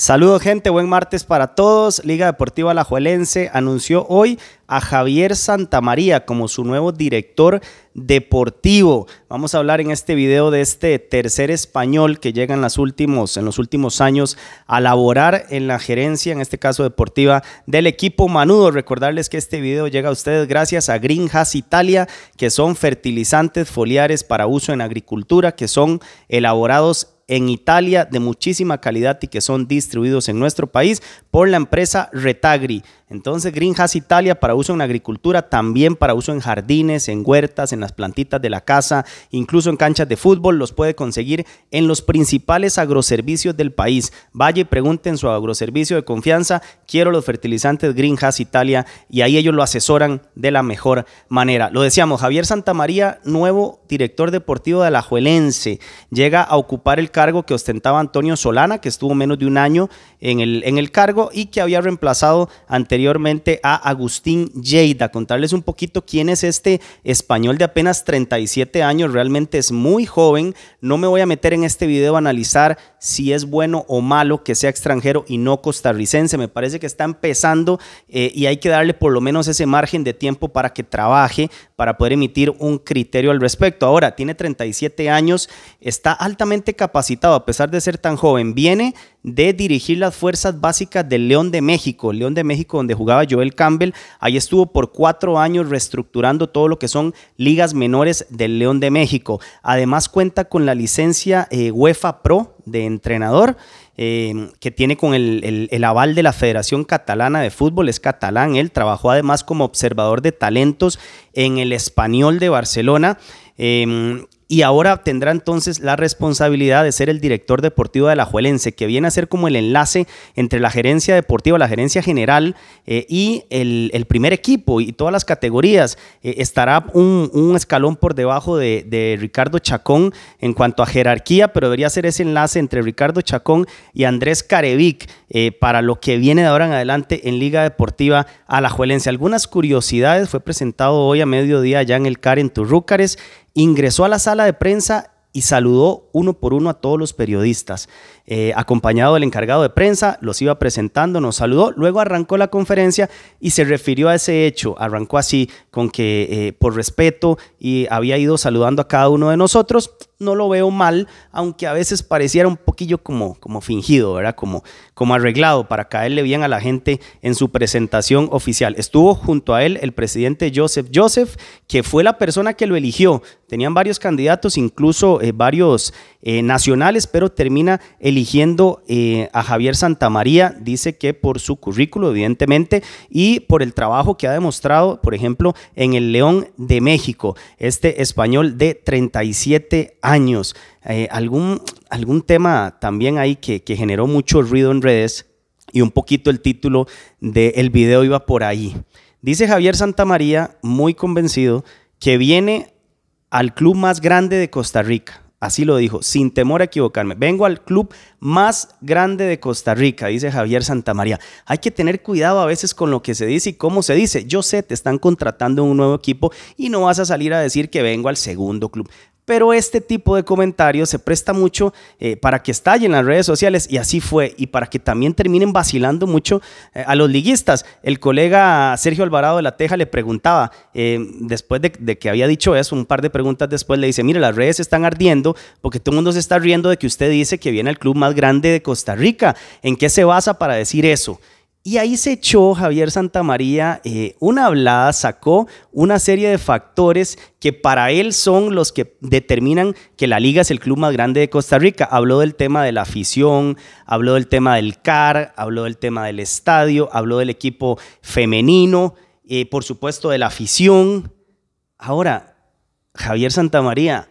Saludos gente, buen martes para todos. Liga Deportiva Juelense anunció hoy a Javier Santamaría como su nuevo director deportivo. Vamos a hablar en este video de este tercer español que llega en, los últimos años a laborar en la gerencia, en este caso deportiva, del equipo Manudo. Recordarles que este video llega a ustedes gracias a Greenhas Italia, que son fertilizantes foliares para uso en agricultura, que son elaborados en Italia de muchísima calidad y que son distribuidos en nuestro país por la empresa Retagri. Entonces, Greenhouse Italia para uso en agricultura, también para uso en jardines, en huertas, en las plantitas de la casa, incluso en canchas de fútbol, los puede conseguir en los principales agroservicios del país. Vaya y pregunten su agroservicio de confianza, quiero los fertilizantes Greenhouse Italia y ahí ellos lo asesoran de la mejor manera. Lo decíamos, Javier Santamaría, nuevo director deportivo de la llega a ocupar el cargo que ostentaba Antonio Solana, que estuvo menos de un año en el, en el cargo y que había reemplazado ante anteriormente a Agustín Lleida. Contarles un poquito quién es este español de apenas 37 años, realmente es muy joven. No me voy a meter en este video a analizar si es bueno o malo que sea extranjero y no costarricense. Me parece que está empezando eh, y hay que darle por lo menos ese margen de tiempo para que trabaje, para poder emitir un criterio al respecto. Ahora, tiene 37 años, está altamente capacitado, a pesar de ser tan joven. Viene de dirigir las fuerzas básicas del León de México, León de México donde jugaba Joel Campbell. Ahí estuvo por cuatro años reestructurando todo lo que son ligas menores del León de México. Además cuenta con la licencia eh, UEFA Pro de entrenador eh, que tiene con el, el, aval de la Federación Catalana de Fútbol, es catalán, él trabajó además como observador de talentos en el español de Barcelona. Eh, y ahora tendrá entonces la responsabilidad de ser el director deportivo de la Juelense, que viene a ser como el enlace entre la gerencia deportiva, la gerencia general eh, y el, primer equipo y todas las categorías. Eh, estará un, escalón por debajo de, Ricardo Chacón en cuanto a jerarquía, pero debería ser ese enlace entre Ricardo Chacón y Andrés Carevic eh, para lo que viene de ahora en adelante en Liga Deportiva a la Juelense. Algunas curiosidades fue presentado hoy a mediodía ya en el CAR en Turrúcares ingresó a la sala de prensa y saludó uno por uno a todos los periodistas. Eh, acompañado del encargado de prensa, los iba presentando, nos saludó, luego arrancó la conferencia y se refirió a ese hecho. Arrancó así, con que eh, por respeto y había ido saludando a cada uno de nosotros no lo veo mal, aunque a veces pareciera un poquillo como, como fingido, ¿verdad? Como, como arreglado para caerle bien a la gente en su presentación oficial. Estuvo junto a él el presidente Joseph Joseph, que fue la persona que lo eligió. Tenían varios candidatos, incluso eh, varios eh, nacionales, pero termina eligiendo eh, a Javier Santamaría, dice que por su currículo, evidentemente, y por el trabajo que ha demostrado, por ejemplo, en el León de México, este español de 37 años años. Eh, algún, algún tema también ahí que, generó mucho ruido en redes y un poquito el título del video iba por ahí. Dice Javier Santamaría, muy convencido, que viene al club más grande de Costa Rica. Así lo dijo, sin temor a equivocarme. Vengo al club más grande de Costa Rica, dice Javier Santamaría. Hay que tener cuidado a veces con lo que se dice y cómo se dice. Yo sé, te están contratando un nuevo equipo y no vas a salir a decir que vengo al segundo club pero este tipo de comentarios se presta mucho eh, para que estallen las redes sociales y así fue, y para que también terminen vacilando mucho eh, a los liguistas. El colega Sergio Alvarado de La Teja le preguntaba, eh, después de, que había dicho eso, un par de preguntas después le dice, mire, las redes están ardiendo porque todo el mundo se está riendo de que usted dice que viene el club más grande de Costa Rica. ¿En qué se basa para decir eso? Y ahí se echó Javier Santamaría eh, una hablada, sacó una serie de factores que para él son los que determinan que la liga es el club más grande de Costa Rica. Habló del tema de la afición, habló del tema del CAR, habló del tema del estadio, habló del equipo femenino, eh, por supuesto de la afición. Ahora, Javier Santamaría,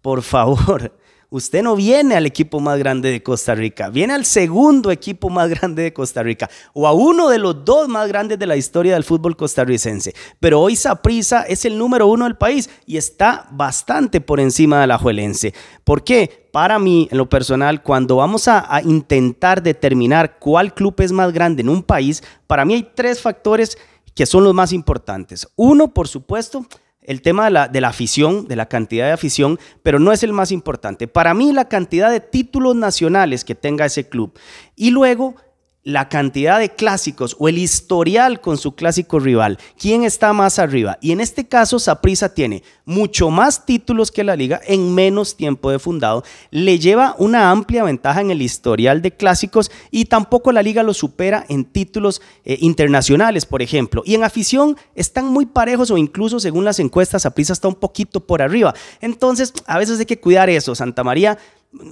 por favor, usted no viene al equipo más grande de Costa Rica, viene al segundo equipo más grande de Costa Rica o a uno de los dos más grandes de la historia del fútbol costarricense. Pero hoy Saprisa es el número uno del país y está bastante por encima de la Juelense. ¿Por qué? Para mí, en lo personal, cuando vamos a intentar determinar cuál club es más grande en un país, para mí hay tres factores que son los más importantes. Uno, por supuesto, el tema de la, de la, afición, de la cantidad de afición, pero no es el más importante. Para mí la cantidad de títulos nacionales que tenga ese club. Y luego la cantidad de clásicos o el historial con su clásico rival, quién está más arriba. Y en este caso, Saprisa tiene mucho más títulos que la liga en menos tiempo de fundado, le lleva una amplia ventaja en el historial de clásicos y tampoco la liga lo supera en títulos eh, internacionales, por ejemplo. Y en afición están muy parejos o incluso según las encuestas, Saprisa está un poquito por arriba. Entonces, a veces hay que cuidar eso. Santa María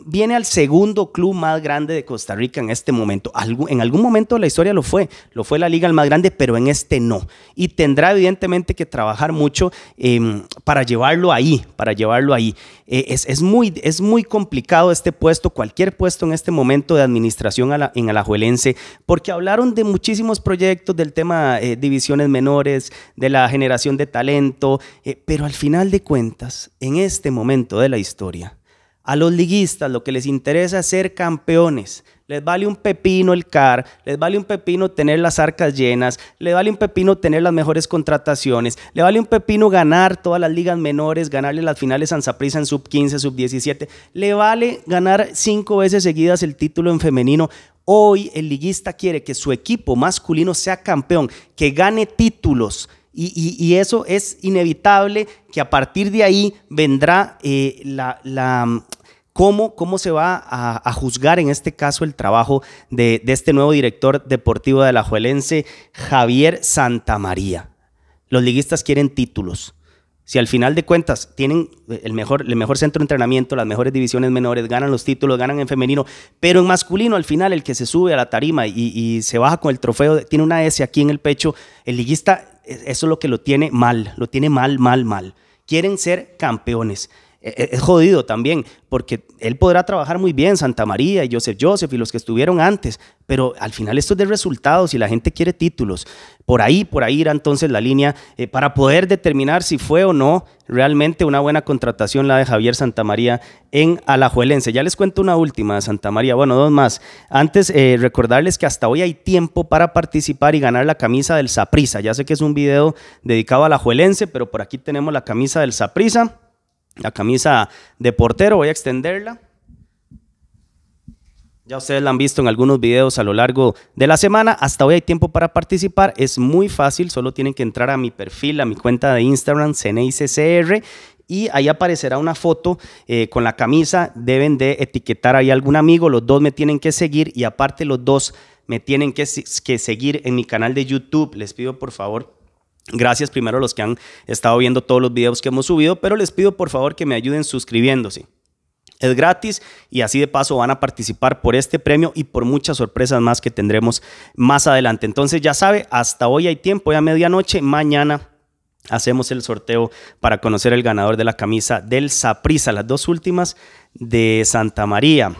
viene al segundo club más grande de Costa Rica en este momento. en algún momento de la historia lo fue, lo fue la liga el más grande, pero en este no. Y tendrá evidentemente que trabajar mucho em, para llevarlo ahí, para llevarlo ahí. Eh, es, muy, es muy complicado este puesto, cualquier puesto en este momento de administración en Alajuelense, porque hablaron de muchísimos proyectos, del tema eh, divisiones menores, de la generación de talento, eh, pero al final de cuentas, en este momento de la historia, a los liguistas lo que les interesa es ser campeones. Les vale un pepino el CAR, les vale un pepino tener las arcas llenas, les vale un pepino tener las mejores contrataciones, les vale un pepino ganar todas las ligas menores, ganarle las finales a Zaprisa en sub 15, sub 17, le vale ganar cinco veces seguidas el título en femenino. Hoy el liguista quiere que su equipo masculino sea campeón, que gane títulos, y, eso es inevitable que a partir de ahí vendrá eh, la, mm, cómo, cómo, se va a, juzgar en este caso el trabajo de, este nuevo director deportivo de la Juelense, Javier Santamaría. Los liguistas quieren títulos. Si al final de cuentas tienen eh, el mejor, el mejor centro de entrenamiento, las mejores divisiones menores, ganan los títulos, ganan en femenino, pero en masculino al final el que se sube a la tarima y, y se baja con el trofeo, tiene una S aquí en el pecho, el liguista eso es lo que lo tiene mal, lo tiene mal, mal, mal. Quieren ser campeones. E, e, es jodido también, porque él podrá trabajar muy bien, Santa María y Joseph Joseph y los que estuvieron antes, pero al final esto es de resultados y la gente quiere títulos. Por ahí, por ahí irá entonces la línea eh, para poder determinar si fue o no realmente una buena contratación la de Javier Santa María en Alajuelense. Ya les cuento una última de Santa María, bueno, dos más. Antes, eh, recordarles que hasta hoy hay tiempo para participar y ganar la camisa del Saprisa. Ya sé que es un video dedicado a Alajuelense, pero por aquí tenemos la camisa del Saprisa la camisa de portero, voy a extenderla. Ya ustedes la han visto en algunos videos a lo largo de la semana. Hasta hoy hay tiempo para participar. Es muy fácil. Solo tienen que entrar a mi perfil, a mi cuenta de Instagram, CNICCR. Y ahí aparecerá una foto eh, con la camisa. Deben de etiquetar ahí algún amigo. Los dos me tienen que seguir. Y aparte los dos me tienen que seguir en mi canal de YouTube. Les pido por favor Gracias primero a los que han estado viendo todos los videos que hemos subido, pero les pido por favor que me ayuden suscribiéndose. Es gratis y así de paso van a participar por este premio y por muchas sorpresas más que tendremos más adelante. Entonces ya sabe, hasta hoy hay tiempo, ya medianoche, mañana hacemos el sorteo para conocer el ganador de la camisa del Saprisa, las dos últimas de Santa María.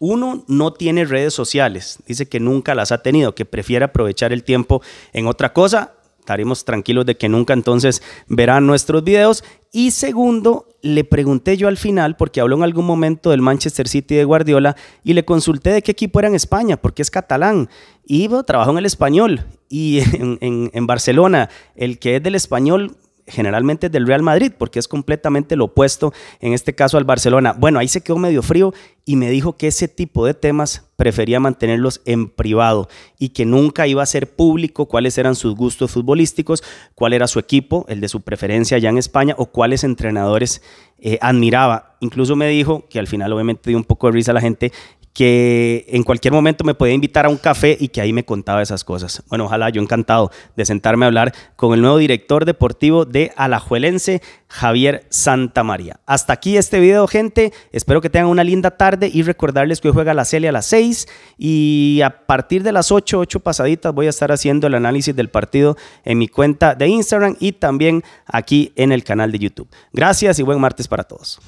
Uno no tiene redes sociales, dice que nunca las ha tenido, que prefiere aprovechar el tiempo en otra cosa estaremos tranquilos de que nunca entonces verán nuestros videos. Y segundo, le pregunté yo al final, porque habló en algún momento del Manchester City de Guardiola, y le consulté de qué equipo era en España, porque es catalán. Y bueno, trabajó en el español. Y en, en Barcelona, el que es del español generalmente del Real Madrid, porque es completamente lo opuesto, en este caso al Barcelona. Bueno, ahí se quedó medio frío y me dijo que ese tipo de temas prefería mantenerlos en privado y que nunca iba a ser público cuáles eran sus gustos futbolísticos, cuál era su equipo, el de su preferencia allá en España o cuáles entrenadores eh, admiraba. Incluso me dijo, que al final obviamente dio un poco de risa a la gente, que en cualquier momento me podía invitar a un café y que ahí me contaba esas cosas. Bueno, ojalá yo encantado de sentarme a hablar con el nuevo director deportivo de Alajuelense, Javier Santamaría. Hasta aquí este video, gente. Espero que tengan una linda tarde y recordarles que hoy juega la Celia a las 6 y a partir de las 8, 8 pasaditas voy a estar haciendo el análisis del partido en mi cuenta de Instagram y también aquí en el canal de YouTube. Gracias y buen martes para todos.